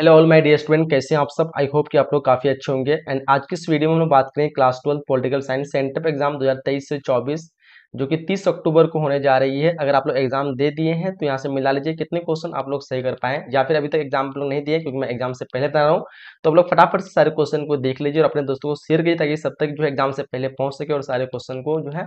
hello all my dear student कैसे हैं आप सब आई होप कि आप लोग काफ़ी अच्छे होंगे एंड आज की इस वीडियो में हम बात करें class twelfth political science sent up exam 2023 से 24 जो कि 30 अक्टूबर को होने जा रही है अगर आप लोग एग्जाम दे दिए हैं तो यहाँ से मिला लीजिए कितने क्वेश्चन आप लोग सही कर पाए या फिर अभी तक एग्जाम आप लोग नहीं दिए क्योंकि मैं एग्जाम से पहले बता रहा हूँ तो आप लोग फटाफट से सारे क्वेश्चन को देख लीजिए और अपने दोस्तों को शेयर कीजिए ताकि सब तक जो है एग्जाम से पहले पहुंच सके और सारे क्वेश्चन को जो है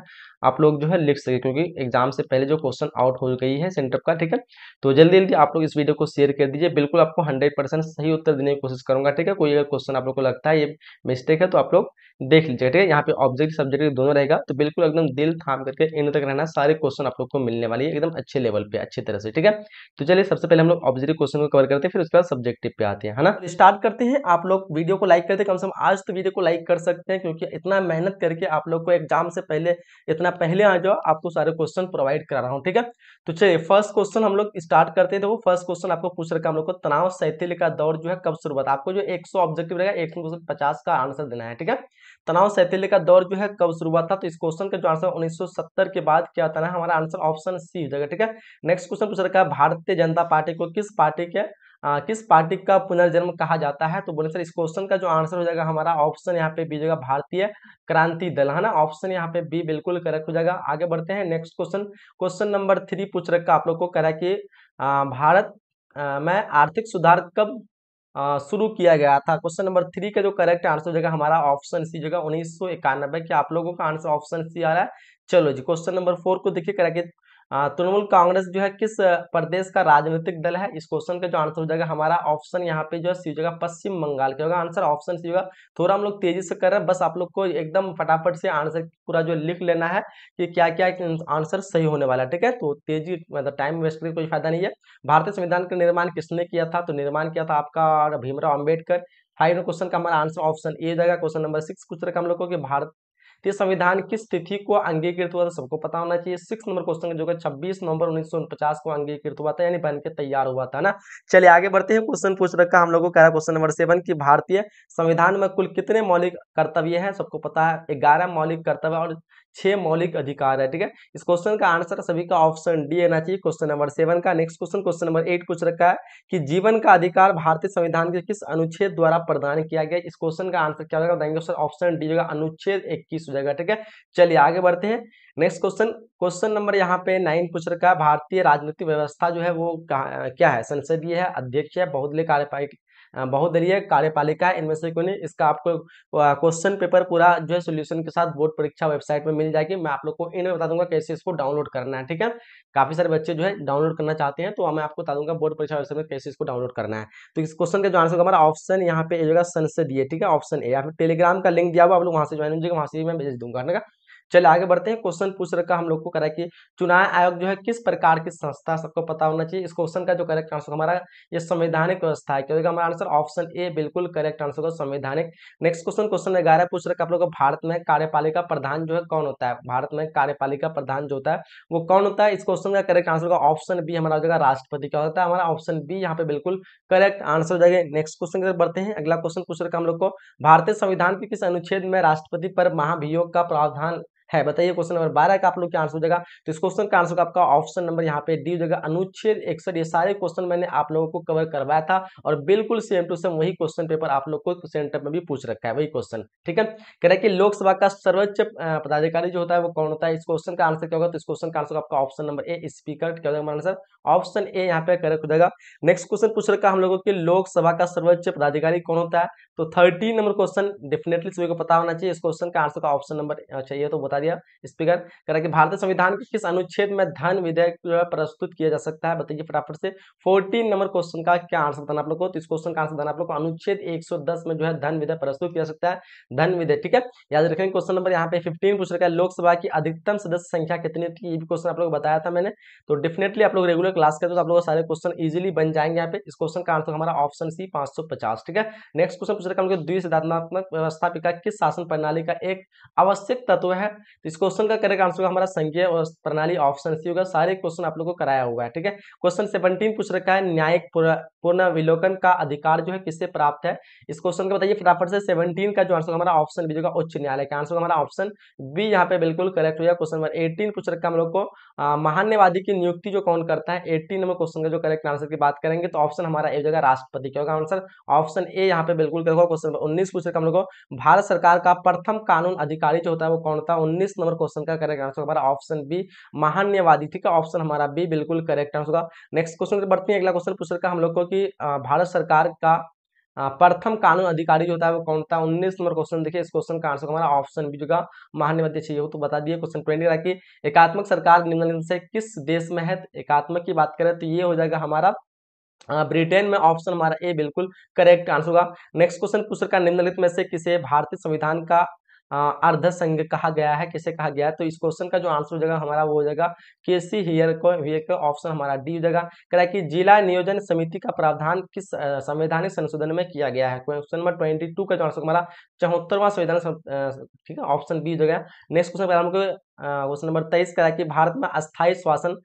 आप लोग जो है लिख सके क्योंकि एग्जाम से पहले जो क्वेश्चन आउट हो गई है सेंटर का ठीक है तो जल्दी जल्दी आप लोग इस वीडियो को शेयर कर दीजिए बिल्कुल आपको हंड्रेड सही उत्तर देने की कोशिश करूंगा ठीक है कोई अगर क्वेश्चन आप लोग को लगता है ये मिस्टेक है तो आप लोग देख लीजिए ठीक है यहाँ पे ऑब्जेक्ट सब्जेक्ट दोनों रहेगा तो बिल्कुल एकदम दिल थाम करके इन तक रहना सारे क्वेश्चन आप लोग को मिलने वाली है एकदम अच्छे लेवल पे अच्छी तरह से ठीक है तो चलिए सबसे पहले हम लोग ऑब्जेक्टिव क्वेश्चन को कवर करते हैं फिर उसके बाद सब्जेक्टिव पे आते हैं है ना स्टार्ट तो करते हैं आप लोग वीडियो को लाइक करते कम से कम आज तो वीडियो को लाइक कर सकते हैं क्योंकि इतना मेहनत करके आप लोग को एग्जाम से पहले इतना पहले आ जाओ आपको सारे क्वेश्चन प्रोवाइड करा रहा हूँ ठीक है तो चलिए फर्स्ट क्वेश्चन हम लोग स्टार्ट करते हैं तो फर्स्ट क्वेश्चन आपको पूछ रखा हम लोग को तनाव शैथिल का दौर जो है कब शुरुआत आपको जो एक ऑब्जेक्टिव रहेगा एक पचास का आंसर देना है ठीक है तनाव शैथिल्य का दौर जो है कब शुरू हुआ था तो इस क्वेश्चन का जो आंसर उन्नीस सत्तर के बाद क्या होता है हमारा आंसर ऑप्शन सी हो जाएगा ठीक है नेक्स्ट क्वेश्चन पूछ रखा है भारतीय जनता पार्टी को किस पार्टी के आ, किस पार्टी का पुनर्जन्म कहा जाता है तो बोले सर इस क्वेश्चन का जो आंसर हो जाएगा हमारा ऑप्शन यहाँ पे बी जाएगा भारतीय क्रांति दल है ना ऑप्शन यहाँ पे बी बिल्कुल करेक्ट हो जाएगा आगे बढ़ते हैं next question question number three पूछ रखा आप लोग को करा कि भारत आ, में आर्थिक सुधार कब शुरू किया गया था क्वेश्चन नंबर थ्री का जो करेक्ट आंसर हो जाएगा हमारा ऑप्शन सी जगह उन्नीस सौ इक्यानबे के आप लोगों का आंसर ऑप्शन सी आ रहा है चलो जी क्वेश्चन नंबर फोर को देखिए करेक्ट तृणमूल कांग्रेस जो है किस प्रदेश का राजनीतिक दल है इस क्वेश्चन का जो आंसर हो जाएगा हमारा ऑप्शन यहाँ पे जो है सी हो जाएगा पश्चिम बंगाल के होगा आंसर ऑप्शन सी होगा थोड़ा हम लोग तेजी से कर रहे हैं बस आप लोग को एकदम फटाफट से आंसर पूरा जो लिख लेना है कि क्या क्या आंसर सही होने वाला है ठीक है तो तेजी मतलब टाइम वेस्ट करके कोई फायदा नहीं है भारतीय संविधान का निर्माण किसने किया था तो निर्माण किया था आपका भीमराव अम्बेडकर फाइव क्वेश्चन का हमारा आंसर ऑप्शन ए हो जाएगा क्वेश्चन नंबर सिक्स कुछ रखा हम लोग को कि भारत तो संविधान किस तिथि को अंगीकृत हुआ था सबको पता होना चाहिए सिक्स नंबर क्वेश्चन जो कि छब्बीस नवंबर पचास को अंगीकृत हुआ था यानी बन के तैयार हुआ था ना चलिए आगे बढ़ते हैं क्वेश्चन पूछ रखा हम लोगों को कह है क्वेश्चन नंबर सेवन की भारतीय संविधान में कुल कितने मौलिक कर्तव्य है सबको पता है ग्यारह मौलिक कर्तव्य और छह मौलिक अधिकार है ठीक है इस क्वेश्चन का आंसर सभी का ऑप्शन डी आना चाहिए क्वेश्चन नंबर सेवन का next question question number eight पूछ रखा है कि जीवन का अधिकार भारतीय संविधान के किस अनुच्छेद द्वारा प्रदान किया गया इस क्वेश्चन का आंसर क्या होगा बताएंगे सर ऑप्शन डी होगा अनुच्छेद इक्कीस हो जाएगा ठीक है चलिए आगे बढ़ते हैं नेक्स्ट क्वेश्चन क्वेश्चन नंबर यहाँ पे नाइन पूछ रखा है भारतीय राजनीतिक व्यवस्था जो है वो क्या है संसदीय है अध्यक्ष है बहुत बहुदलीय कार्यपालिका है इनमें से क्यों नहीं इसका आपको क्वेश्चन पेपर पूरा जो है सोल्यूशन के साथ बोर्ड परीक्षा वेबसाइट में मिल जाएगी मैं आप लोग को इनमें बता दूंगा कैसे इसको डाउनलोड करना है ठीक है काफी सारे बच्चे जो है डाउनलोड करना चाहते हैं तो मैं आपको बता दूंगा बोर्ड परीक्षा वेबसाइट में कैसे इसको डाउनलोड करना है तो इस क्वेश्चन का जो आंसर हमारा ऑप्शन यहाँ पे सन से दिए ठीक है ऑप्शन ए या फिर टेलीग्राम का लिंक दिया हुआ आप लोग वहाँ से ज्वाइन हो जाएगा वहाँ से मैं भेज दूंगा ना चलिए आगे बढ़ते हैं क्वेश्चन पूछ रखा हम लोग को करा कि चुनाव आयोग जो है किस प्रकार की संस्था सबको पता होना चाहिए इस क्वेश्चन का जो करेक्ट आंसर हमारा ये संवैधानिक व्यवस्था है क्योंकि हमारा आंसर ऑप्शन ए बिल्कुल करेक्ट आंसर होगा तो संवैधानिक नेक्स्ट क्वेश्चन क्वेश्चन ग्यारह पूछ रखा आप लोग भारत में कार्यपालिका प्रधान जो है कौन होता है भारत में कार्यपालिका प्रधान जो होता है वो कौन होता है इस क्वेश्चन का करेक्ट आंसर होगा ऑप्शन बी हमारा हो जाएगा राष्ट्रपति क्या होता है हमारा ऑप्शन बी यहाँ पे बिल्कुल करेक्ट आंसर हो जाएगा नेक्स्ट क्वेश्चन की तरफ बढ़ते हैं अगला क्वेश्चन पूछ रखा हम लोग को भारतीय संविधान के किस अनुच्छेद में राष्ट्रपति पर महाभियोग का प्रावधान है बताइए क्वेश्चन नंबर बारह का आप लोग क्या आंसर हो जाएगा तो इस क्वेश्चन का आंसर आपका ऑप्शन नंबर यहाँ पे डी हो जाएगा अनुच्छेद एकसठ ये सारे क्वेश्चन मैंने आप लोगों को कवर करवाया था और बिल्कुल सेम टू सेम वही क्वेश्चन पेपर आप लोग को सेंटर में भी पूछ रखा है वही क्वेश्चन ठीक है कह रहे कि लोकसभा का सर्वोच्च पदाधिकारी जो होता है वो कौन होता है इस क्वेश्चन का आंसर क्या होगा तो इस क्वेश्चन का आंसर आपका ऑप्शन नंबर ए स्पीकर क्या हो जाएगा आंसर ऑप्शन ए यहाँ पे करेक्ट हो जाएगा नेक्स्ट क्वेश्चन पूछ रखा हम लोगों के लोकसभा का सर्वोच्च पदाधिकारी कौन होता है तो थर्टीन नंबर क्वेश्चन डेफिनेटली सभी को पता होना चाहिए इस क्वेश्चन का आंसर का ऑप्शन नंबर चाहिए तो बता दिया स्पीकर कह रहा है कि भारतीय संविधान के किस अनुच्छेद में धन विधेयक जो है प्रस्तुत किया जा सकता है बताइए फटाफट से फोर्टीन नंबर क्वेश्चन का क्या आंसर बताना आप लोग को तो इस क्वेश्चन का आंसर बताना आप लोग को अनुच्छेद एक में जो है धन विधेयक प्रस्तुत किया सकता है धन विधेयक ठीक है याद रखें क्वेश्चन नंबर यहाँ पे फिफ्टीन पूछ रखा है लोकसभा की अधिकतम सदस्य संख्या कितनी थी ये भी क्वेश्चन आप लोग बताया था मैंने तो डेफिनेटली आप लोग रेगुलर क्लास करते तो आप लोग सारे क्वेश्चन इजिली बन जाएंगे यहाँ पे इस क्वेश्चन का आंसर हमारा ऑप्शन सी पांच ठीक है नेक्स्ट क्वेश्चन पूछ रखा है द्विसिद्धात्मक व्यवस्था का किस शासन प्रणाली का एक आवश्यक तत्व है तो इस क्वेश्चन का करेक्ट आंसर होगा हमारा संघीय प्रणाली ऑप्शन सी होगा सारे क्वेश्चन आप लोग को कराया हुआ है ठीक है क्वेश्चन सेवनटीन पूछ रखा है न्यायिक पुनर्विलोकन का अधिकार जो है किससे प्राप्त है इस क्वेश्चन का बताइए फटाफट से सेवनटीन का जो आंसर हमारा ऑप्शन बी होगा उच्च न्यायालय का आंसर हमारा ऑप्शन बी यहाँ पे बिल्कुल करेक्ट हो क्वेश्चन नंबर एटीन पूछ रखा है हम लोग को महान्यवादी की नियुक्ति जो कौन करता है एटीन नंबर क्वेश्चन का जो करेक्ट आंसर की बात करेंगे तो ऑप्शन हमारा ए जगह राष्ट्रपति का होगा आंसर ऑप्शन ए यहाँ पे बिल्कुल करेगा क्वेश्चन नंबर उन्नीस पूछ रखा हम लोग को भारत सरकार का प्रथम कानून अधिकारी जो होता है वो कौन था उन्नीस उन्नीस नंबर क्वेश्चन का करेक्ट आंसर हमारा ऑप्शन बी महान्यवादी ठीक है ऑप्शन हमारा बी बिल्कुल करेक्ट आंसर होगा नेक्स्ट क्वेश्चन बढ़ते हैं अगला क्वेश्चन पूछ रखा हम लोग को कि भारत सरकार का प्रथम कानून अधिकारी जो होता है वो कौन था उन्नीस नंबर क्वेश्चन देखिए इस क्वेश्चन का आंसर हमारा ऑप्शन बी जो का महानिवादी चाहिए हो तो बता दिए क्वेश्चन ट्वेंटी रहा कि एकात्मक सरकार निम्नलिखित से किस देश में है एकात्मक की बात करें तो ये हो जाएगा हमारा ब्रिटेन में ऑप्शन हमारा ए बिल्कुल करेक्ट आंसर होगा नेक्स्ट क्वेश्चन पूछ रखा निम्नलिखित में से किसे भारतीय संविधान का अर्ध संघ कहा गया है किसे कहा गया है तो इस क्वेश्चन का जो आंसर हो जाएगा हमारा वो हो जाएगा सी हियर को ऑप्शन हमारा डी हो जाएगा कह रहा है कि जिला नियोजन समिति का प्रावधान किस संवैधानिक संशोधन में किया गया है क्वेश्चन नंबर ट्वेंटी टू का जो आंसर हमारा चौहत्तरवा संविधान ठीक है ऑप्शन बी हो जाएगा नेक्स्ट क्वेश्चन क्वेश्चन नंबर तेईस कह रहा है कि भारत में अस्थायी शासन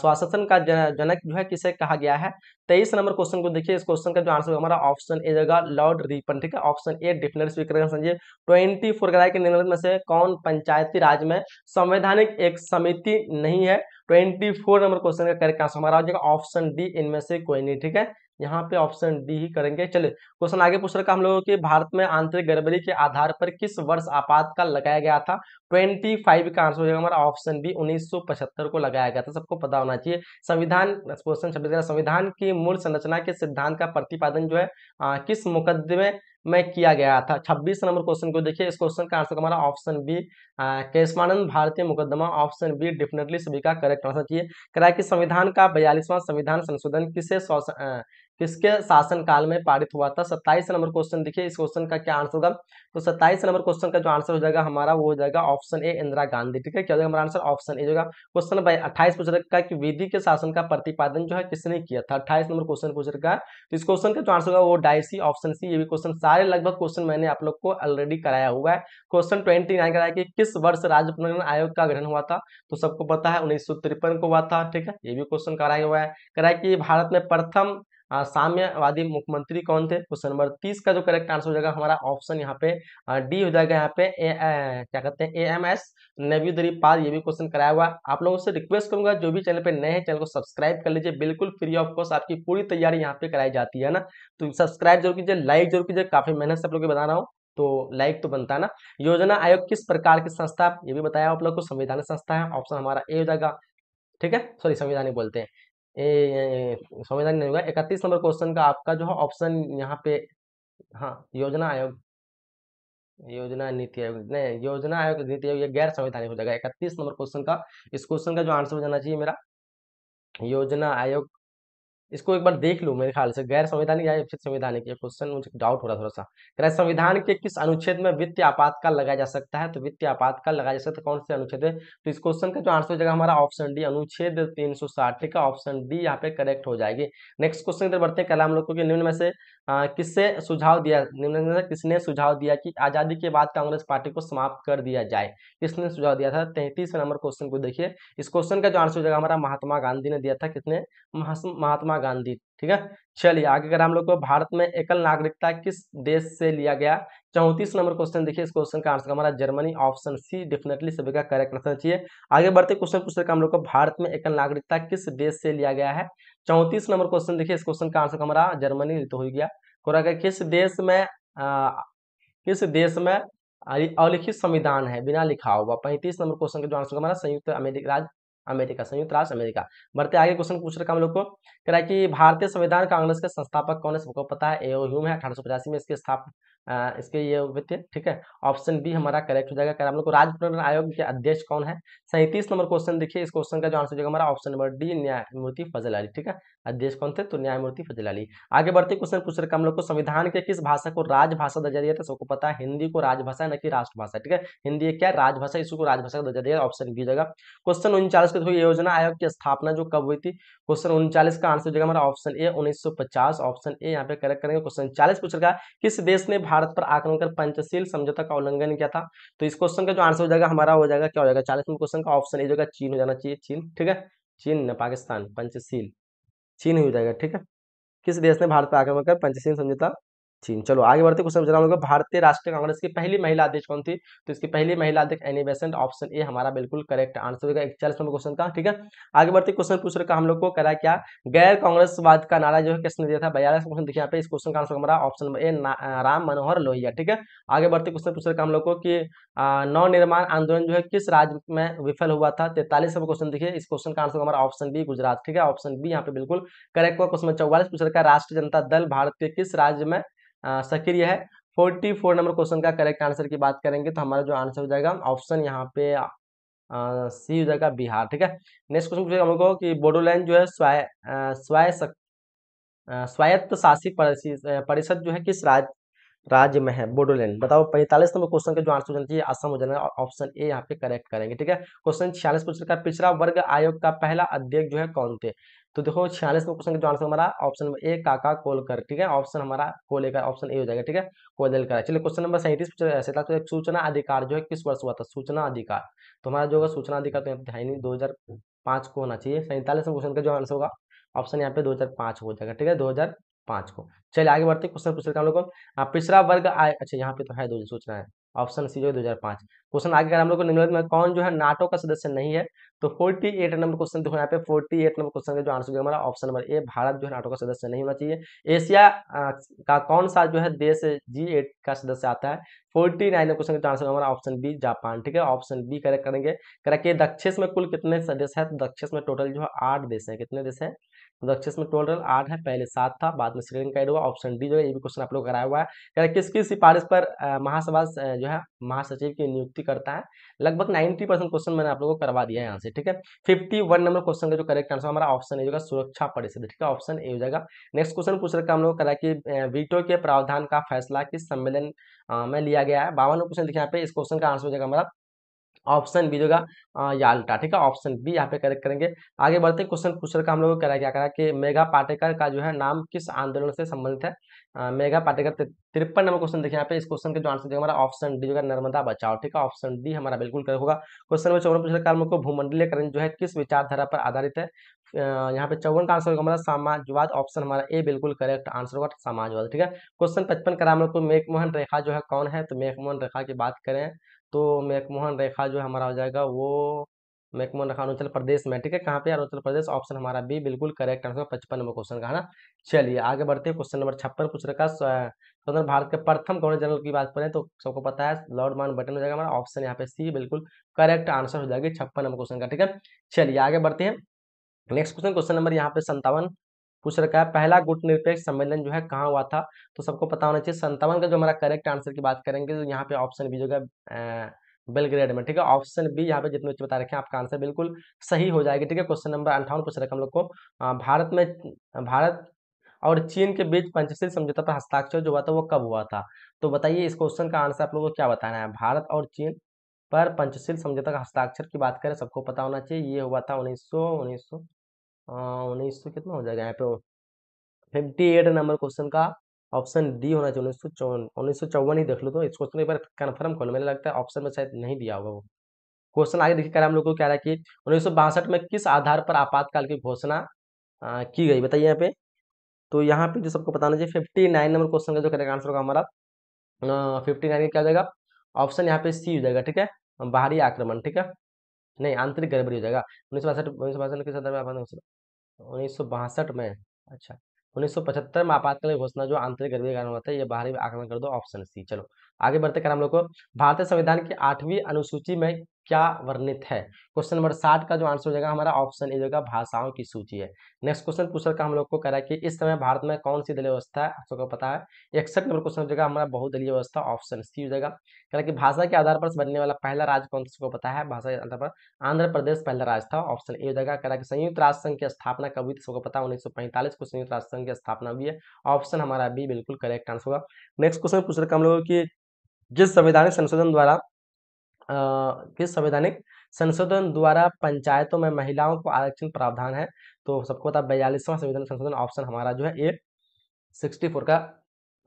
श्वासन का जनक जो है किसे कहा गया है तेईस नंबर क्वेश्चन को देखिए इस क्वेश्चन का जो आंसर हमारा ऑप्शन ए जगह लॉर्ड रिपन ठीक है ऑप्शन ए डिफिनेट स्पीकर समझिए ट्वेंटी फोर कराए के निर्णय में से कौन पंचायती राज में संवैधानिक एक समिति नहीं है ट्वेंटी फोर नंबर क्वेश्चन का करेक्ट आंसर हमारा हो जाएगा ऑप्शन डी इनमें से कोई नहीं ठीक है यहाँ पे ऑप्शन डी ही करेंगे चले क्वेश्चन आगे पूछ रखा हम लोगों की भारत में आंतरिक गड़बड़ी के आधार पर किस वर्ष आपातकाल लगाया गया था 25 का आंसर हो जाएगा हमारा ऑप्शन बी 1975 को लगाया गया था सबको पता होना चाहिए संविधान क्वेश्चन छब्बीस संविधान की मूल संरचना के सिद्धांत का प्रतिपादन जो है आ, किस मुकदमे में किया गया था छब्बीस नंबर क्वेश्चन को देखिए इस क्वेश्चन का आंसर हमारा ऑप्शन बी केशमानंद भारतीय मुकदमा ऑप्शन बी डेफिनेटली सभी का करेक्ट आंसर चाहिए कराया कि संविधान का बयालीसवां संविधान संशोधन किसे किसके शासन काल में पारित हुआ था सत्ताईस नंबर क्वेश्चन देखिए इस क्वेश्चन का क्या आंसर होगा तो सत्ताईस नंबर क्वेश्चन का जो आंसर हो जाएगा हमारा वो हो जाएगा ऑप्शन ए इंदिरा गांधी ठीक है क्या हो जाएगा हमारा आंसर ऑप्शन ए होगा क्वेश्चन नंबर अट्ठाईस पूछ रखा कि विधि के शासन का प्रतिपादन जो है किसने किया था अट्ठाईस नंबर क्वेश्चन पूछ रखा तो इस क्वेश्चन का जो आंसर होगा वो डायसी ऑप्शन सी ये भी क्वेश्चन सारे लगभग क्वेश्चन मैंने आप लोग को ऑलरेडी कराया हुआ है क्वेश्चन ट्वेंटी नाइन कराया कि किस वर्ष राज्य पुनर्गन आयोग का गठन हुआ था तो सबको पता है उन्नीस को हुआ था ठीक है ये भी क्वेश्चन कराया हुआ है कराया कि भारत में प्रथम साम्यवादी मुख्यमंत्री कौन थे क्वेश्चन नंबर तीस का जो करेक्ट आंसर हो जाएगा हमारा ऑप्शन यहाँ पे डी हो जाएगा यहाँ पे ए, ए, क्या कहते हैं ए एम एस नेव्यूदरी पाल ये भी क्वेश्चन कराया हुआ आप लोगों से रिक्वेस्ट करूंगा जो भी चैनल पे नए हैं चैनल को सब्सक्राइब कर लीजिए बिल्कुल फ्री ऑफ कॉस्ट आपकी पूरी तैयारी यहाँ पे कराई जाती है ना तो सब्सक्राइब जरूर कीजिए लाइक जरूर कीजिए काफी मेहनत से आप लोग बता रहा हूँ तो लाइक तो बनता है ना योजना आयोग किस प्रकार की संस्था ये भी बताया आप लोग को संविधानिक संस्था है ऑप्शन हमारा ए हो जाएगा ठीक है सॉरी संविधानिक बोलते हैं संविधान नहीं होगा इकतीस नंबर क्वेश्चन का आपका जो है ऑप्शन यहाँ पे हाँ योजना आयोग योजना नीति आयोग नहीं योजना आयोग नीति आयोग गैर संवैधानिक हो जाएगा इकतीस नंबर क्वेश्चन का इस क्वेश्चन का जो आंसर हो जाना चाहिए मेरा योजना आयोग इसको एक बार देख लो मेरे ख्याल से गैर संवैधानिक या उचित संवैधानिक ये क्वेश्चन मुझे डाउट हो रहा थोड़ा सा कह संविधान के किस अनुच्छेद में वित्तीय आपातकाल लगाया जा सकता है तो वित्तीय आपातकाल लगाया जा सकता है तो कौन से अनुच्छेद है तो इस क्वेश्चन का जो आंसर हो जाएगा हमारा ऑप्शन डी अनुच्छेद तीन का ऑप्शन डी यहाँ पे करेक्ट हो जाएगी नेक्स्ट क्वेश्चन की बढ़ते हैं कल हम लोग को निम्न में से किससे सुझाव दिया निम्न में से किसने सुझाव दिया कि आजादी के बाद कांग्रेस पार्टी को समाप्त कर दिया जाए किसने सुझाव दिया था तैतीस नंबर क्वेश्चन को देखिए इस क्वेश्चन का जो आंसर हो जाएगा हमारा महात्मा गांधी ने दिया था किसने महात्मा महात्मा गांधी ठीक है चलिए आगे अगर हम लोग को भारत में एकल नागरिकता किस देश से लिया गया चौंतीस नंबर क्वेश्चन देखिए इस क्वेश्चन का आंसर हमारा जर्मनी ऑप्शन सी डेफिनेटली सभी का करेक्ट रखना चाहिए आगे बढ़ते क्वेश्चन पूछ सकते हम लोग को भारत में एकल नागरिकता किस देश से लिया गया है चौंतीस नंबर क्वेश्चन देखिए इस क्वेश्चन का आंसर हमारा जर्मनी तो हो गया और अगर किस देश में किस देश में अलिखित संविधान है बिना लिखा हुआ पैंतीस नंबर क्वेश्चन का जो आंसर हमारा संयुक्त अमेरिका राज्य अमेरिका संयुक्त राष्ट्र अमेरिका बढ़ते आगे क्वेश्चन पूछ रखा हम लोग को कह रहा है कि भारतीय संविधान कांग्रेस के संस्थापक कौन है सबको पता है ए ह्यूम है अठारह में इसके स्थापना इसके ये हुए ठीक है ऑप्शन बी हमारा करेक्ट हो जाएगा कह हम लोग को राज्य पुनर्गठन आयोग के अध्यक्ष कौन है सैंतीस नंबर क्वेश्चन देखिए इस क्वेश्चन का जो आंसर हो जाएगा हमारा ऑप्शन नंबर डी न्यायमूर्ति फजल अली ठीक है अध्यक्ष कौन थे तो न्यायमूर्ति फजल अली आगे बढ़ते क्वेश्चन पूछ रखा हम लोग को संविधान के किस भाषा को राजभाषा दर्जा दिया था सबको पता है हिंदी को राजभाषा न कि राष्ट्रभाषा ठीक है हिंदी क्या राजभाषा इसको राजभाषा का दर्जा दिया ऑप्शन बी जाएगा क्वेश्चन उनचालीस विकसित हुई योजना आयोग की स्थापना जो कब हुई थी क्वेश्चन उनचालीस का आंसर जगह हमारा ऑप्शन ए 1950 ऑप्शन ए यहाँ पे करेक्ट करेंगे क्वेश्चन चालीस पूछ रखा किस देश ने भारत पर आक्रमण कर पंचशील समझौता का उल्लंघन किया था तो इस क्वेश्चन का जो आंसर हो जाएगा हमारा हो जाएगा क्या हो जाएगा चालीसवें क्वेश्चन का ऑप्शन ए जो चीन हो जाना चाहिए चीन ठीक है चीन ने पाकिस्तान पंचशील चीन ही हो जाएगा ठीक है किस देश ने भारत पर आक्रमण कर पंचशील समझौता चीन चलो आगे बढ़ते क्वेश्चन समझना होगा भारतीय राष्ट्रीय कांग्रेस की पहली महिला अध्यक्ष कौन थी तो इसकी पहली महिला अध्यक्ष एनी बेसेंट ऑप्शन ए हमारा बिल्कुल करेक्ट आंसर होगा इकचालीस नंबर क्वेश्चन का ठीक है आगे बढ़ते क्वेश्चन पूछ रहा हम लोग को करा क्या गैर कांग्रेसवाद का नारा जो है किसने दिया था बयालीस क्वेश्चन देखिए यहाँ पे इस क्वेश्चन का आंसर हमारा option number A Ram Manohar Lohia ठीक है आगे बढ़ते क्वेश्चन पूछ रहा हम लोग को कि नवनिर्माण आंदोलन जो है किस राज्य में विफल हुआ था तैतालीस नंबर क्वेश्चन देखिए इस क्वेश्चन का आंसर हमारा ऑप्शन बी गुजरात ठीक है ऑप्शन बी यहाँ पे बिल्कुल करेक्ट हुआ क्वेश्चन चौवालीस पूछ रखा राष्ट्रीय जनता दल भारत के किस राज्य में सक्रिय है फोर्टी फोर नंबर क्वेश्चन का करेक्ट आंसर की बात करेंगे तो हमारा जो आंसर हो जाएगा ऑप्शन यहाँ पे सी हो जाएगा बिहार ठीक है नेक्स्ट क्वेश्चन पूछेगा हम लोग की कि बोडोलैंड जो है स्वाय स्वाय स्वायत्त शासी परिषद जो है किस राज्य राज्य में है बोडोलैंड बताओ पैंतालीस नंबर क्वेश्चन का जो आंसर हो जाना चाहिए असम हो जाना ऑप्शन ए यहाँ पे करेक्ट करेंगे ठीक है क्वेश्चन छियालीस पूछ रखा है पिछड़ा वर्ग आयोग का पहला अध्यक्ष जो है कौन थे तो देखो छियालीस नंबर क्वेश्चन का जो आंसर हमारा ऑप्शन ए काका कोलकर ठीक है ऑप्शन हमारा कोलेकर ऑप्शन ए हो जाएगा ठीक है कोलेकर चलिए क्वेश्चन नंबर सैंतीस सैंतालीस तो सूचना अधिकार जो है किस वर्ष हुआ था सूचना अधिकार तो हमारा जो होगा सूचना अधिकार तो यहाँ पे नहीं दो हजार को होना चाहिए सैंतालीस क्वेश्चन का जो आंसर होगा ऑप्शन यहाँ पे 2005 हो जाएगा ठीक है 2005 पाँच को चलिए आगे बढ़ते क्वेश्चन पूछ लेते हम लोग को पिछड़ा वर्ग आय अच्छा यहाँ पे तो है दो सूचना है ऑप्शन सी जो है दो क्वेश्चन आगे का हम लोग को निम्नलिखित में कौन जो है नाटो का सदस्य नहीं है तो 48 नंबर क्वेश्चन देखो यहाँ पे 48 नंबर क्वेश्चन का जो आंसर हमारा ऑप्शन नंबर ए भारत जो है नाटो का सदस्य नहीं होना चाहिए एशिया का कौन सा जो है देश जी एट का सदस्य आता है 49 नाइन क्वेश्चन का आंसर हमारा ऑप्शन बी जापान ठीक है ऑप्शन बी करेक्ट करेंगे करेक्ट ये दक्षिण में कुल कितने सदस्य है तो दक्षिण में टोटल जो है आठ देश है कितने देश है दक्षिण में टोटल आठ है पहले सात था बाद में श्रीलंका एड हुआ ऑप्शन डी जो है ये भी क्वेश्चन आप लोग कराया हुआ है कह किसकी सिफारिश पर महासभा जो है महासचिव की नियुक्ति करता है लगभग नाइनटी परसेंट क्वेश्चन मैंने आप लोगों को करवा दिया है यहाँ से परिषद ठीक है फिफ्टी वन नंबर क्वेश्चन का जो करेक्ट आंसर हमारा ऑप्शन ए होगा सुरक्षा परिषद ठीक है ऑप्शन ए हो जाएगा नेक्स्ट क्वेश्चन पूछ रखा हम लोग करा कि वीटो के प्रावधान का फैसला किस सम्मेलन में लिया गया है बावन क्वेश्चन देखिए यहाँ पे इस क्वेश्चन का आंसर हो जाएगा हमारा ऑप्शन बी होगा याल्टा ठीक है ऑप्शन बी यहाँ पे करेक्ट करेंगे आगे बढ़ते क्वेश्चन पूछ रखा हम लोग करा क्या करा कि मेगा पाटेकर का जो है नाम किस आंदोलन से संबंधित है मेघा पाटेकर तिरपन नंबर क्वेश्चन देखिए यहाँ पे इस क्वेश्चन के जो आंसर हमारा ऑप्शन डी होगा नर्मदा बचाओ ठीक है ऑप्शन डी हमारा बिल्कुल करेक्ट होगा क्वेश्चन नंबर चौवन पिछले कार्मिक को भूमंडलीय करण जो है किस विचारधारा पर आधारित है यहाँ पे चौवन का आंसर होगा हमारा समाजवाद ऑप्शन हमारा ए बिल्कुल करेक्ट आंसर होगा समाजवाद ठीक है क्वेश्चन पचपन करा को तो मेकमोहन रेखा जो है कौन है तो मेकमोहन रेखा की बात करें तो मेकमोहन रेखा जो हमारा हो जाएगा वो कौन रखा अरुणाचल प्रदेश में ठीक है कहाँ पे अरुणाचल प्रदेश ऑप्शन हमारा बी बिल्कुल करेक्ट आंसर पचपन नंबर क्वेश्चन का ना चलिए आगे बढ़ते हैं क्वेश्चन नंबर छप्पन कुछ रखा स्वतंत्र भारत के प्रथम गवर्नर जनरल की बात करें तो सबको पता है लॉर्ड मान बटन हो जाएगा हमारा ऑप्शन यहाँ पे सी बिल्कुल करेक्ट आंसर हो जाएगी छप्पन नंबर क्वेश्चन का ठीक है चलिए आगे बढ़ते हैं नेक्स्ट क्वेश्चन क्वेश्चन नंबर यहाँ पे संतावन पूछ रखा है पहला गुट निरपेक्ष सम्मेलन जो है कहाँ हुआ था तो सबको पता होना चाहिए संतावन का जो हमारा करेक्ट आंसर की बात करेंगे तो यहाँ पे ऑप्शन बी जो है बेलग्रेड में ठीक है ऑप्शन बी यहाँ पे जितने बता रखे हैं आपका आंसर बिल्कुल सही हो जाएगी ठीक है क्वेश्चन नंबर अंठावन पूछ रखा हम लोग को भारत में भारत और चीन के बीच पंचशील समझौता पर हस्ताक्षर जो हुआ था वो कब हुआ था तो बताइए इस क्वेश्चन का आंसर आप लोगों को क्या बताना है भारत और चीन पर पंचशील समझौता का हस्ताक्षर की बात करें सबको पता होना चाहिए ये हुआ था उन्नीस सौ उन्नीस सौ उन्नीस सौ कितना हो जाएगा यहाँ पे फिफ्टी एट नंबर क्वेश्चन का ऑप्शन डी होना चाहिए उन्नीस सौ चौवन उन्नीस सौ चौवन ही देख लो तो इस क्वेश्चन को एक बार कन्फर्म कर लो मेरे लगता है ऑप्शन में शायद नहीं दिया होगा वो क्वेश्चन आगे देखिए हम लोग को कह रहा है कि उन्नीस में किस आधार पर आपातकाल की घोषणा की गई बताइए यहाँ पे तो यहाँ पे जो सबको बताना चाहिए फिफ्टी नाइन नंबर क्वेश्चन का जो करेगा आंसर होगा हमारा फिफ्टी नाइन क्या हो जाएगा ऑप्शन यहाँ पे सी हो जाएगा ठीक है बाहरी आक्रमण ठीक है नहीं आंतरिक गड़बड़ी हो जाएगा उन्नीस सौ बासठ उन्नीस सौ बासठ उन्नीस सौ बासठ में अच्छा 1975 में आपातकालीन घोषणा जो आंतरिक गर्मी कारण होता है ये बाहरी आक्रमण कर दो ऑप्शन सी चलो आगे बढ़ते कर हम लोग को भारतीय संविधान की आठवीं अनुसूची में क्या वर्णित है क्वेश्चन नंबर साठ का जो आंसर हो जाएगा हमारा ऑप्शन ए होगा भाषाओं की सूची है नेक्स्ट क्वेश्चन पूछकर का हम लोग को करा कि इस समय भारत में कौन सी दलीय व्यवस्था है आप सबको पता है इकसठ नंबर क्वेश्चन हो जाएगा हमारा दलीय व्यवस्था ऑप्शन सी हो जाएगा कह कि भाषा के आधार पर बनने वाला पहला राज्य कौन सा पता है भाषा के आधार पर आंध्र प्रदेश पहला राज्य था ऑप्शन ए हो जाएगा कह कि संयुक्त राष्ट्र संघ की स्थापना कब हुई सबको पता उन्नीस को संयुक्त राष्ट्र संघ की स्थापना हुई है ऑप्शन हमारा बी बिल्कुल करेक्ट आंसर होगा नेक्स्ट क्वेश्चन पूछ रहे हम लोग की जिस संवैधानिक संशोधन द्वारा किस संवैधानिक संशोधन द्वारा पंचायतों में महिलाओं को आरक्षण प्रावधान है तो सबको पता बयालीसवां संविधान संशोधन ऑप्शन हमारा जो है ए सिक्सटी फोर का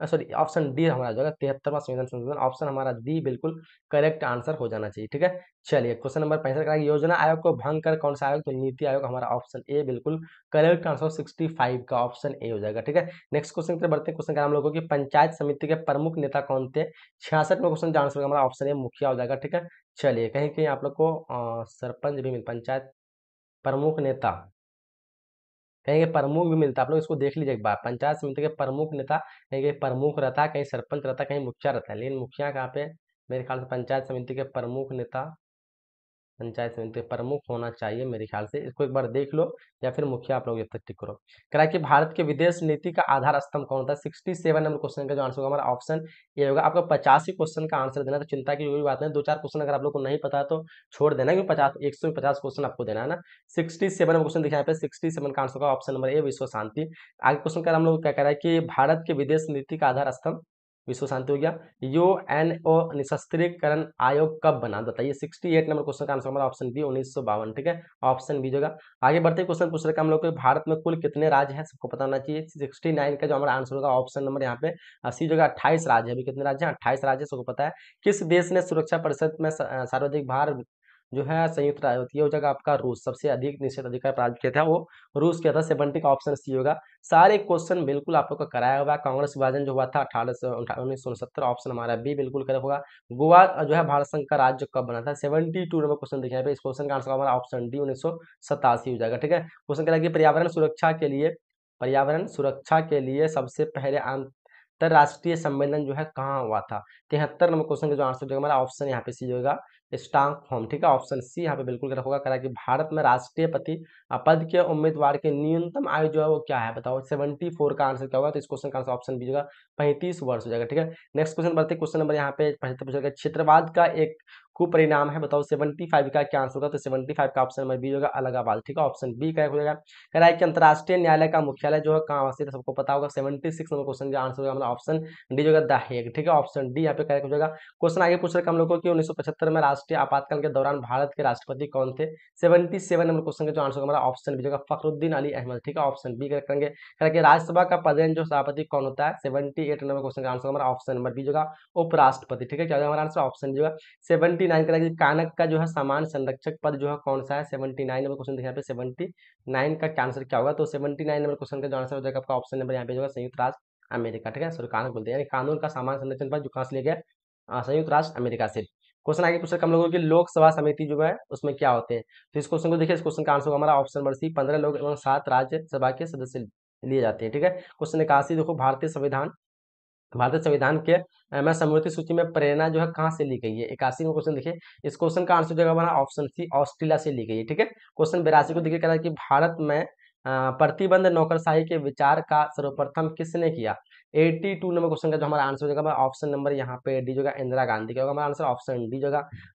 सॉरी ऑप्शन डी हमारा जो है तिहत्तरवा संविधान संशोधन ऑप्शन हमारा डी बिल्कुल करेक्ट आंसर हो जाना चाहिए ठीक है चलिए क्वेश्चन नंबर पैंसठ का योजना आयोग को भंग कर कौन सा आयोग तो नीति आयोग हमारा ऑप्शन ए बिल्कुल करेक्ट आंसर सिक्सटी फाइव का ऑप्शन ए हो जाएगा ठीक है नेक्स्ट क्वेश्चन की बढ़ते हैं क्वेश्चन का हम लोगों की पंचायत समिति के प्रमुख नेता कौन थे छियासठ में क्वेश्चन आंसर हमारा ऑप्शन ए मुखिया हो जाएगा ठीक है चलिए कहीं कहीं आप लोग को सरपंच भी मिल पंचायत प्रमुख नेता कहीं प्रमुख भी मिलता आप लोग इसको देख लीजिए एक बार पंचायत समिति के प्रमुख नेता कहीं कहीं प्रमुख रहता है कहीं सरपंच रहता है कहीं मुखिया रहता है लेकिन मुखिया कहाँ पे मेरे ख्याल से पंचायत समिति के प्रमुख नेता पंचायत समिति के प्रमुख होना चाहिए मेरे ख्याल से इसको एक बार देख लो या फिर मुखिया आप लोग जब तक टिक करो करा कि भारत के विदेश नीति का आधार स्तंभ कौन होता है सिक्सटी सेवन नंबर क्वेश्चन का जो आंसर होगा हमारा ऑप्शन ये होगा आपको पचासी क्वेश्चन का आंसर देना तो चिंता की कोई बात नहीं दो चार क्वेश्चन अगर आप लोग को नहीं पता तो छोड़ देना क्योंकि पचास एक सौ पचास क्वेश्चन आपको देना है ना सिक्सटी सेवन नंबर क्वेश्चन दिखाया सिक्सटी सेवन का आंसर होगा ऑप्शन नंबर ए विश्व शांति आगे क्वेश्चन कर हम लोग क्या कह रहा है कि भारत के विदेश नीति का आधार स्तंभ विश्व शांति हो गया यो एन ओ निशस्त्रीकरण आयोग कब बना बताइए 68 नंबर क्वेश्चन का आंसर हमारा ऑप्शन बी उन्नीस ठीक है ऑप्शन बी होगा आगे बढ़ते क्वेश्चन पूछ रहे हम लोग भारत में कुल कितने राज्य हैं सबको पता होना चाहिए 69 का जो हमारा आंसर होगा ऑप्शन नंबर यहाँ पे सी जगह अट्ठाईस राज्य है अभी कितने राज्य हैं अट्ठाईस राज्य सबको पता है किस देश ने सुरक्षा परिषद में सर्वाधिक भार जो है संयुक्त राज्य होती है वो जगह आपका रूस सबसे अधिक निश्चित अधिकार प्राप्त किया था वो रूस के था सेवेंटी का ऑप्शन सी होगा सारे क्वेश्चन बिल्कुल आप लोग का कराया हुआ है कांग्रेस विभाजन जो हुआ था अठारह सौ उन्नीस सौ उनसत्तर ऑप्शन हमारा बी बिल्कुल करेक्ट होगा गोवा जो है भारत संघ का राज्य कब बना था सेवेंटी टू नंबर क्वेश्चन देखिए इस क्वेश्चन का आंसर हमारा ऑप्शन डी उन्नीस सौ सतासी हो जाएगा ठीक है क्वेश्चन कह रहा है पर्यावरण सुरक्षा के लिए पर्यावरण सुरक्षा के लिए सबसे पहले अंतर्राष्ट्रीय सम्मेलन जो है कहाँ हुआ था तिहत्तर नंबर क्वेश्चन का जो आंसर हमारा ऑप्शन यहाँ पे सी होगा स्टांग फॉर्म ठीक है ऑप्शन सी यहाँ पे बिल्कुल होगा करा कि भारत में राष्ट्रपति पद के उम्मीदवार के न्यूनतम आयु जो है वो क्या है बताओ 74 का आंसर क्या होगा तो इस क्वेश्चन का आंसर ऑप्शन बी होगा पैंतीस वर्ष हो जाएगा ठीक है नेक्स्ट क्वेश्चन बढ़ते क्वेश्चन नंबर यहाँ पे पचहत्तर क्षेत्रवाद का एक कुपरिणाम है बताओ फाइव का क्या आंसर होगा तो फाइव का ऑप्शन नंबर बी होगा अलगाबाद ठीक है ऑप्शन बी का हो जाएगा करा कि अंतर्राष्ट्रीय न्यायालय का मुख्यालय जो है कहाँ अवस्थित है सबको पता होगा सेवेंटी नंबर क्वेश्चन का आंसर होगा ऑप्शन मतलब डी होगा द ठीक है ऑप्शन डी यहाँ पे करेक्ट हो जाएगा क्वेश्चन आगे पूछ रहे हम लोग को उन्नीस पचहत्तर में राष्ट्रीय आपातकाल के दौरान भारत के राष्ट्रपति कौन थे सेवेंटी सेवन नंबर क्वेश्चन का जो आंसर हमारा ऑप्शन बी होगा फखरुद्दीन अली अहमद ठीक है ऑप्शन बी करेक्ट करेंगे करेंगे राज्यसभा का प्रधान जो सभापति कौन होता है सेवेंटी एट नंबर क्वेश्चन का आंसर हमारा ऑप्शन नंबर बी होगा उपराष्ट्रपति ठीक है क्या हमारा आंसर ऑप्शन बी होगा सेवेंटी नाइन करेंगे कानक का जो है सामान संरक्षक पद जो है कौन सा है सेवेंटी नाइन नंबर क्वेश्चन यहाँ पे सेवेंटी नाइन का आंसर क्या होगा तो सेवेंटी नाइन नंबर क्वेश्चन का जो आंसर हो जाएगा आपका ऑप्शन नंबर यहाँ पे होगा संयुक्त राष्ट्र अमेरिका ठीक है सर कानून बोलते हैं यानी कानून का सामान संरक्षण पद जो कहाँ से लिया गया संयुक्त राष्ट्र अमेरिका से क्वेश्चन आगे पूछ पूछा हम लोगों की लोकसभा समिति जो है उसमें क्या होते हैं तो इस क्वेश्चन को देखिए इस क्वेश्चन का आंसर हमारा ऑप्शन नंबर सी पंद्रह लोग एवं सात राज्य सभा के सदस्य लिए जाते हैं ठीक है क्वेश्चन इक्यासी देखो भारतीय संविधान भारतीय संविधान के मैं समृद्धि सूची में प्रेरणा जो है कहाँ से ली गई है इक्यासी में क्वेश्चन देखिए इस क्वेश्चन का आंसर जो है हमारा ऑप्शन सी ऑस्ट्रेलिया से ली गई है ठीक है क्वेश्चन बिरासी को देखिए कह रहा है कि भारत में प्रतिबंध नौकरशाही के विचार का सर्वप्रथम किसने किया एट्टी टू नंबर क्वेश्चन का जो हमारा आंसर हो जाएगा ऑप्शन नंबर यहाँ पे डी जो इंदिरा गांधी का होगा हमारा आंसर ऑप्शन डी जो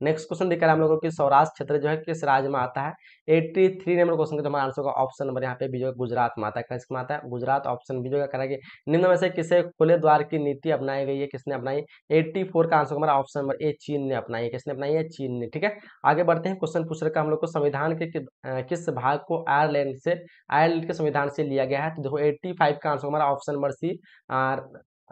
नेक्स्ट क्वेश्चन दिखा रहे हम लोगों को स्वराज क्षेत्र जो है किस राज्य में आता है एट्टी थ्री नंबर क्वेश्चन का जो हमारा आंसर होगा ऑप्शन नंबर यहाँ पे बी गुजरात में आता है किसके आता है गुजरात ऑप्शन बी जो करेगी निम्न में से किसे खुले द्वार की नीति अपनाई गई है किसने अपनाई एट्टी फोर का आंसर हमारा ऑप्शन नंबर ए चीन ने अपनाई है किसने अपनाई है चीन ने ठीक है आगे बढ़ते हैं क्वेश्चन पूछ रखा हम लोग को संविधान के किस भाग को आयरलैंड से आयरलैंड के संविधान से लिया गया है तो देखो एट्टी फाइव का आंसर हमारा ऑप्शन नंबर सी आर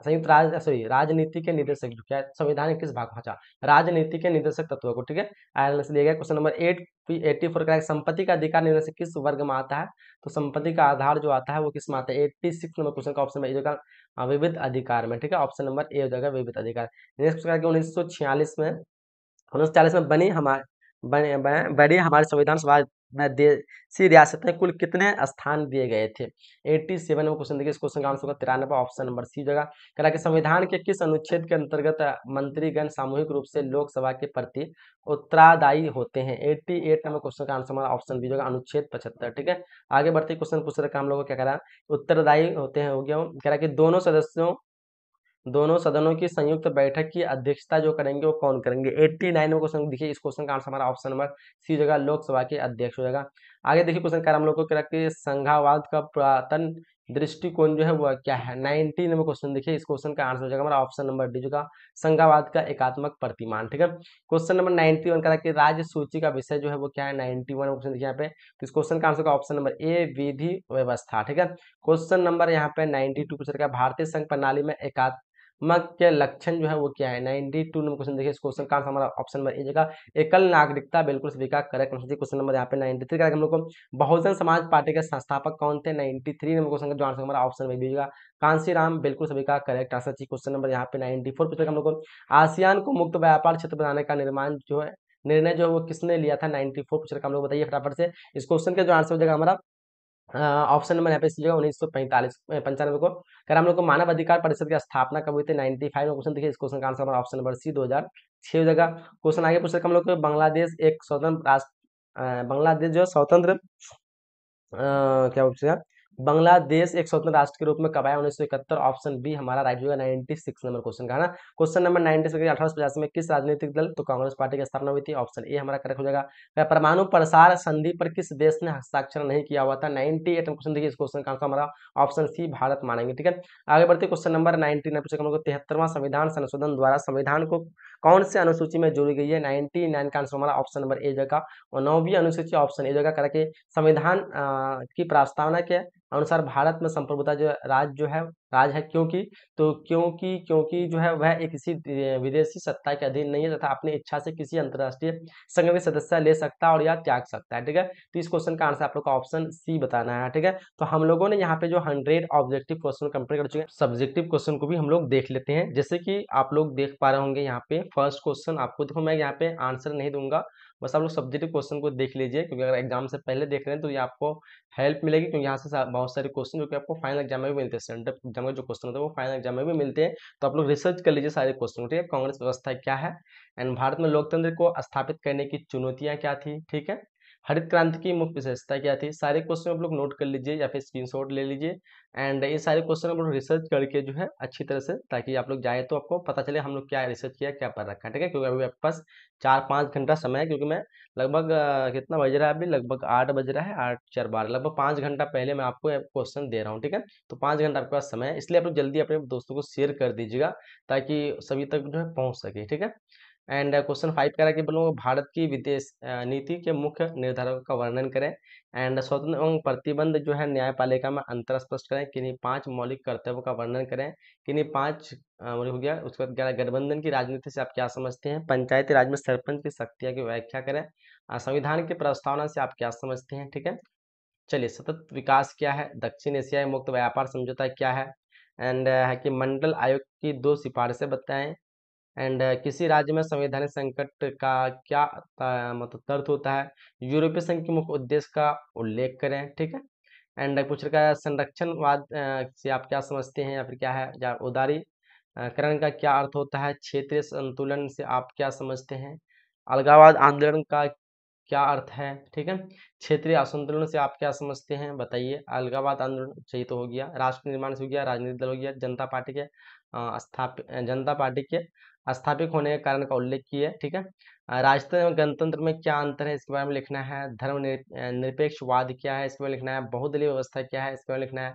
संयुक्त राज सॉरी राजनीति के निदेशक जो क्या संविधान किस भाग पहुंचा राजनीति के निदेशक तत्व को ठीक है आयरलैंड से लिया गया question number eight eighty four का संपत्ति का अधिकार निर्णय से किस वर्ग में आता है तो संपत्ति का आधार जो आता है वो किस में आता है एट्टी सिक्स नंबर क्वेश्चन का ऑप्शन में जगह विविध अधिकार में ठीक है ऑप्शन नंबर ए हो जाएगा विविध अधिकार उन्नीस सौ छियालीस में उन्नीस सौ चालीस में बनी हमारे बने बने हमारे संविधान सभा देसी रियासत में कुल कितने स्थान दिए गए थे 87 में क्वेश्चन देखिए इस क्वेश्चन का आंसर होगा तिरानवे ऑप्शन नंबर सी जगह कह कि संविधान के किस अनुच्छेद के अंतर्गत मंत्रीगण सामूहिक रूप से लोकसभा के प्रति उत्तरादायी होते हैं 88 नंबर क्वेश्चन का आंसर हमारा ऑप्शन बी जगह अनुच्छेद पचहत्तर ठीक है आगे बढ़ते क्वेश्चन पूछ रहे हम लोग क्या कह रहा है उत्तरदायी होते हैं हो गया कह रहा कि दोनों सदस्यों दोनों सदनों की संयुक्त बैठक की अध्यक्षता जो करेंगे वो कौन करेंगे एट्टी नाइन क्वेश्चन देखिए इस क्वेश्चन का आंसर हमारा ऑप्शन नंबर सी जगह लोकसभा के अध्यक्ष हो जाएगा आगे देखिए क्वेश्चन कर हम लोग को क्या रखते हैं संघावाद का पुरातन दृष्टिकोण जो है वो क्या है नाइनटी नंबर क्वेश्चन देखिए इस क्वेश्चन का आंसर हो जाएगा हमारा ऑप्शन नंबर डी जो का संघावाद का एकात्मक प्रतिमान ठीक है क्वेश्चन नंबर नाइनटी वन करा कि राज्य सूची का विषय जो है वो क्या है नाइनटी वन क्वेश्चन देखिए यहाँ पे तो इस क्वेश्चन का आंसर का ऑप्शन नंबर ए विधि व्यवस्था ठीक है क्वेश्चन नंबर यहाँ पे नाइनटी टू क्वेश्चन भारतीय संघ प्रणाली में एकात्म मग के लक्षण जो है वो क्या है नाइनटी टू नंबर क्वेश्चन देखिए इस क्वेश्चन का हमारा ऑप्शन नंबर ए जगह एकल नागरिकता बिल्कुल स्वीकार करेक्ट आंसर क्वेश्चन नंबर यहाँ पे नाइनटी थ्री हम लोग को बहुजन समाज पार्टी के संस्थापक कौन थे नाइनटी थ्री नंबर क्वेश्चन का जो आंसर हमारा ऑप्शन में दीजिएगा कांसीराम बिल्कुल सभी का करेक्ट आंसर चाहिए क्वेश्चन नंबर यहाँ पे नाइनटी फोर पूछेगा हम लोग को आसियान को मुक्त व्यापार क्षेत्र बनाने का निर्माण जो है निर्णय जो है वो किसने लिया था नाइनटी फोर पूछ रखा हम लोग बताइए फटाफट से इस क्वेश्चन का जो आंसर हो जाएगा हमारा हाँ, ऑप्शन नंबर यहाँ पे इसलिए उन्नीस सौ पैंतालीस पंचानवे को अगर हम लोग को मानव अधिकार परिषद की स्थापना कब हुई थी नाइन्टी फाइव में क्वेश्चन देखिए इस क्वेश्चन का आंसर हमारा ऑप्शन नंबर सी दो हजार छह जगह क्वेश्चन आगे पूछ सकते हम लोग बांग्लादेश एक स्वतंत्र राष्ट्र बांग्लादेश जो स्वतंत्र क्या पूछेगा बांग्लादेश एक स्वतंत्र राष्ट्र के रूप में कब आया उन्नीस सौ इकहत्तर ऑप्शन बी हमारा राइट होगा नाइनटी सिक्स नंबर क्वेश्चन का है ना क्वेश्चन नंबर नाइनटी सिक्स अठारह सौ पचास में किस राजनीतिक दल तो कांग्रेस पार्टी की स्थापना हुई थी ऑप्शन ए हमारा करेक्ट हो जाएगा परमाणु प्रसार संधि पर किस देश ने हस्ताक्षर नहीं किया हुआ था नाइनटी एट क्वेश्चन देखिए इस क्वेश्चन का हमारा ऑप्शन सी भारत मानेंगे ठीक है आगे बढ़ते क्वेश्चन नंबर नाइनटी ने संविधान संशोधन द्वारा संविधान को कौन से अनुसूची में जोड़ी गई है नाइनटी नाइन का आंसर हमारा ऑप्शन नंबर ए जगह और नौवीं अनुसूची ऑप्शन ए जगह करके संविधान की प्रस्तावना के अनुसार भारत में संप्रभुता जो राज जो है राज है क्योंकि तो क्योंकि क्योंकि जो है वह एक किसी विदेशी सत्ता के अधीन नहीं है तथा अपनी इच्छा से किसी अंतर्राष्ट्रीय संघ में सदस्य ले सकता है और या त्याग सकता है ठीक है तो इस क्वेश्चन का आंसर आप लोग का ऑप्शन सी बताना है ठीक है तो हम लोगों ने यहाँ पे जो हंड्रेड ऑब्जेक्टिव क्वेश्चन कंप्लीट कर चुके हैं सब्जेक्टिव क्वेश्चन को भी हम लोग देख लेते हैं जैसे कि आप लोग देख पा रहे होंगे यहाँ पे फर्स्ट क्वेश्चन आपको देखो मैं यहाँ पे आंसर नहीं दूंगा बस आप लोग सब्जेक्टिव क्वेश्चन को देख लीजिए क्योंकि अगर एग्जाम से पहले देख रहे हैं तो ये आपको हेल्प मिलेगी क्योंकि यहाँ से बहुत सारे क्वेश्चन जो कि आपको फाइनल एग्जाम में भी मिलते हैं सेंटर एग्जाम में जो क्वेश्चन होते हैं वो फाइनल एग्जाम में भी मिलते हैं तो आप लोग रिसर्च कर लीजिए सारे क्वेश्चन ठीक है कांग्रेस व्यवस्था क्या है एंड भारत में लोकतंत्र को स्थापित करने की चुनौतियाँ क्या थी ठीक है हरित क्रांति की मुख्य विशेषता क्या थी सारे क्वेश्चन आप लोग नोट कर लीजिए या फिर स्क्रीनशॉट ले लीजिए एंड ये सारे क्वेश्चन आप लोग रिसर्च करके जो है अच्छी तरह से ताकि आप लोग जाए तो आपको पता चले हम लोग क्या रिसर्च किया क्या पढ़ रखा है ठीक है क्योंकि अभी आपके पास चार पाँच घंटा समय है क्योंकि मैं लगभग कितना बज रहा है अभी लगभग आठ बज रहा है आठ चार बारह लगभग पाँच घंटा पहले मैं आपको क्वेश्चन दे रहा हूँ ठीक है तो पाँच घंटा आपके पास समय है इसलिए आप लोग जल्दी अपने दोस्तों को शेयर कर दीजिएगा ताकि सभी तक जो है पहुँच सके ठीक है एंड क्वेश्चन फाइव कह रहा है कि बोलूँगा भारत की विदेश नीति के मुख्य निर्धारकों का वर्णन करें एंड स्वतंत्र एवं प्रतिबंध जो है न्यायपालिका में अंतर स्पष्ट करें किन्हीं पांच मौलिक कर्तव्यों का वर्णन करें किन्हीं पांच हो गया उसके बाद गठबंधन की राजनीति से आप क्या समझते हैं पंचायती राज में सरपंच की शक्तियाँ की व्याख्या करें संविधान की प्रस्तावना से आप क्या समझते हैं ठीक है चलिए सतत विकास क्या है दक्षिण एशियाई मुक्त व्यापार समझौता क्या है एंड है कि मंडल आयोग की दो सिफारिशें बताएं एंड किसी राज्य में संवैधानिक संकट का क्या मतलब तर्थ होता है यूरोपीय संघ के मुख्य उद्देश्य का उल्लेख करें ठीक है एंड कुछ है संरक्षणवाद से आप क्या समझते हैं या फिर क्या है या उदारीकरण का क्या अर्थ होता है क्षेत्रीय संतुलन से आप क्या समझते हैं अलगावाद आंदोलन का क्या अर्थ है ठीक है क्षेत्रीय असंतुलन से आप क्या समझते हैं बताइए अलगावाद आंदोलन चाहिए तो हो गया राष्ट्र निर्माण से हो गया राजनीतिक दल हो गया जनता पार्टी के स्थापित जनता पार्टी के स्थापित होने के कारण का उल्लेख किया है ठीक है राजतंत्र एवं गणतंत्र में क्या अंतर है इसके बारे में लिखना है धर्म निरपेक्षवाद क्या है इसके बारे में लिखना है बहुदलीय व्यवस्था क्या है इसके बारे में लिखना है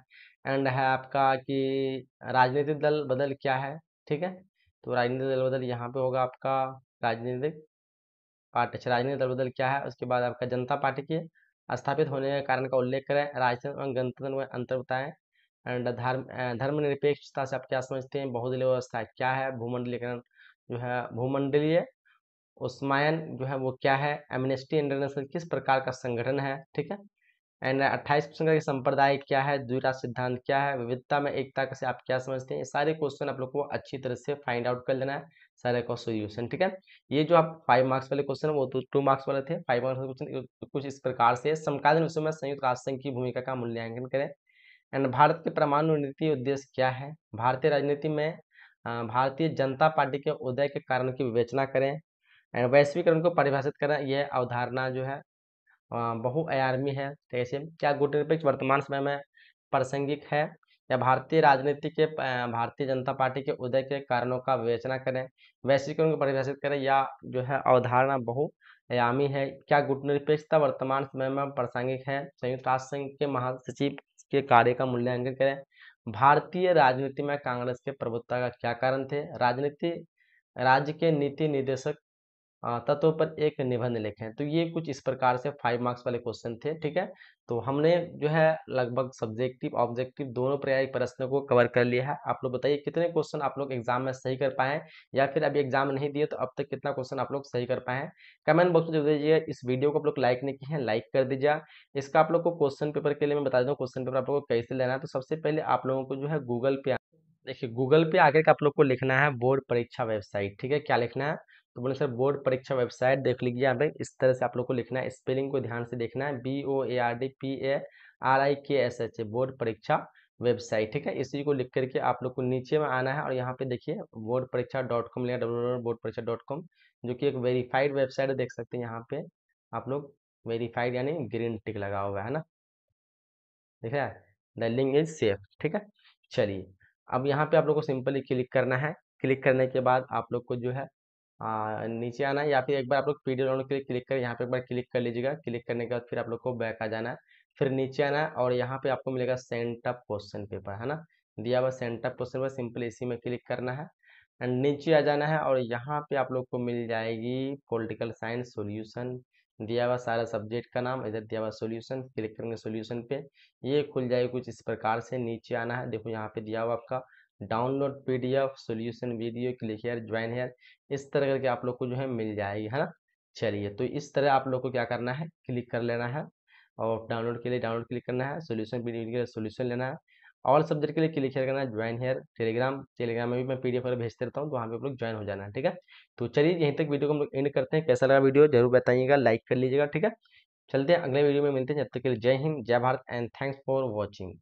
एंड है आपका कि राजनीतिक दल बदल क्या है ठीक है तो राजनीतिक दल बदल यहाँ पे होगा आपका राजनीतिक पार्टी अच्छा राजनीतिक दल बदल क्या है उसके बाद आपका जनता पार्टी की स्थापित होने के कारण का उल्लेख करें राजतंत्र एवं गणतंत्र में अंतर बताएं एंड धर्म धर्मनिरपेक्षता से आप क्या समझते हैं बहुदलीय व्यवस्था क्या है भूमंडलीकरण जो है भूमंडलीय उस्मायन जो है वो क्या है एमनेस्टी इंटरनेशनल किस प्रकार का संगठन है ठीक है एंड अट्ठाईस क्वेश्चन का संप्रदाय क्या है द्विराज सिद्धांत क्या है विविधता में एकता से आप क्या समझते हैं ये सारे क्वेश्चन आप लोग को अच्छी तरह से फाइंड आउट कर लेना है सारे का सोल्यूशन ठीक है ये जो आप फाइव मार्क्स वाले क्वेश्चन वो तो टू मार्क्स वाले थे फाइव मार्क्स वाले क्वेश्चन कुछ इस प्रकार से समकालीन विषय में संयुक्त राष्ट्र संघ की भूमिका का मूल्यांकन करें एंड भारत के परमाणु नीति उद्देश्य क्या है भारतीय राजनीति में भारतीय जनता पार्टी के उदय के कारण की विवेचना करें एंड वैश्वीकरण को परिभाषित करें यह अवधारणा जो है बहुआयामी है कैसे क्या गुटनिरपेक्ष वर्तमान समय में प्रासंगिक है या भारतीय राजनीति के भारतीय जनता पार्टी के उदय के कारणों का विवेचना करें वैश्वीकरण को परिभाषित करें या जो है अवधारणा बहुआयामी है क्या गुटनिरपेक्षता वर्तमान समय में प्रासंगिक है संयुक्त राष्ट्र संघ के महासचिव के कार्य का मूल्यांकन करें भारतीय राजनीति में कांग्रेस के प्रभुत्ता का क्या कारण थे राजनीति राज्य के नीति निदेशक तत्व पर एक निबंध लिखें तो ये कुछ इस प्रकार से फाइव मार्क्स वाले क्वेश्चन थे ठीक है तो हमने जो है लगभग सब्जेक्टिव ऑब्जेक्टिव दोनों पर्याय प्रश्नों को कवर कर लिया है आप लोग बताइए कितने क्वेश्चन आप लोग एग्जाम में सही कर पाए या फिर अभी एग्जाम नहीं दिए तो अब तक कितना क्वेश्चन आप लोग सही कर पाए हैं कमेंट बॉक्स में जो दीजिए इस वीडियो को आप लोग लाइक नहीं किए हैं लाइक कर दीजिए इसका आप लोग को क्वेश्चन पेपर के लिए मैं बता दूँ क्वेश्चन पेपर आप लोग को कैसे लेना है तो सबसे पहले आप लोगों को जो है गूगल पे देखिए गूगल पे आकर आप लोग को लिखना है बोर्ड परीक्षा वेबसाइट ठीक है क्या लिखना है तो बोले सर बोर्ड परीक्षा वेबसाइट देख लीजिए यहाँ पे इस तरह से आप लोग को लिखना है स्पेलिंग को ध्यान से देखना है B O A R D P A R I K S H A board परीक्षा वेबसाइट ठीक है इसी को लिख करके आप लोग को नीचे में आना है और यहाँ पे देखिए बोर्ड परीक्षा डॉट कॉम लिया डब्ल्यू बोर्ड परीक्षा डॉट कॉम जो कि एक वेरीफाइड वेबसाइट देख सकते हैं यहाँ पे आप लोग वेरीफाइड यानी ग्रीन टिक लगा हुआ है ना ठीक है द लिंक इज सेफ ठीक है चलिए अब यहाँ पे आप लोग को सिंपली क्लिक करना है क्लिक करने के बाद आप लोग को जो है आ, हाँ, नीचे आना है या फिर एक बार आप लोग पी डी डाउनलोड के लिए क्लिक कर यहाँ पे एक बार क्लिक कर लीजिएगा क्लिक करने के बाद फिर आप लोग को बैक आ जाना है फिर नीचे आना है और यहाँ पे आपको मिलेगा सेंटअप क्वेश्चन पेपर है ना दिया हुआ सेंटअप क्वेश्चन पेपर सिंपल इसी में क्लिक करना है एंड नीचे आ जाना है और यहाँ पे आप लोग को मिल जाएगी पोलिटिकल साइंस सोल्यूशन दिया हुआ सारा सब्जेक्ट का नाम इधर दिया हुआ सोल्यूशन क्लिक करेंगे सोल्यूशन पे ये खुल जाएगी कुछ इस प्रकार से नीचे आना है देखो यहाँ पे दिया हुआ आपका download PDF solution video click here join here इस तरह करके आप लोग को जो है मिल जाएगी है ना चलिए तो इस तरह आप लोग को क्या करना है क्लिक कर लेना है और डाउनलोड के लिए डाउनलोड क्लिक करना है सोल्यूशन पीडीएफ के लिए सोल्यूशन लेना है ऑल सब्जेक्ट के लिए क्लिक हेयर करना है ज्वाइन हेयर टेलीग्राम टेलीग्राम में भी मैं पीडीएफ वगैरह भेजते रहता हूँ तो वहाँ पे आप लोग ज्वाइन हो जाना है ठीक है तो चलिए यहीं तक वीडियो को हम लोग एंड करते हैं कैसा लगा वीडियो जरूर बताइएगा लाइक कर लीजिएगा ठीक है चलते हैं अगले वीडियो में मिलते हैं जब तक के लिए जय हिंद जय Bharat and thanks for watching